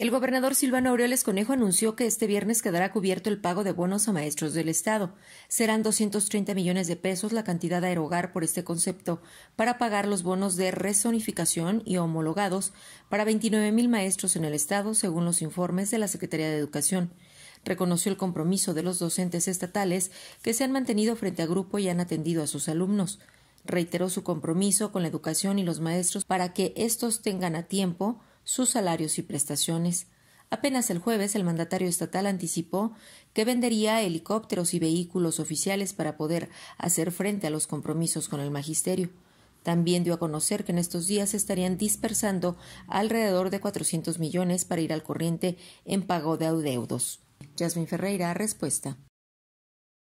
El gobernador Silvano Aureoles Conejo anunció que este viernes quedará cubierto el pago de bonos a maestros del Estado. Serán 230 millones de pesos la cantidad a erogar por este concepto para pagar los bonos de rezonificación y homologados para 29 mil maestros en el Estado, según los informes de la Secretaría de Educación. Reconoció el compromiso de los docentes estatales que se han mantenido frente a grupo y han atendido a sus alumnos. Reiteró su compromiso con la educación y los maestros para que estos tengan a tiempo sus salarios y prestaciones. Apenas el jueves el mandatario estatal anticipó que vendería helicópteros y vehículos oficiales para poder hacer frente a los compromisos con el magisterio. También dio a conocer que en estos días estarían dispersando alrededor de 400 millones para ir al corriente en pago de adeudos. Jasmine Ferreira, respuesta.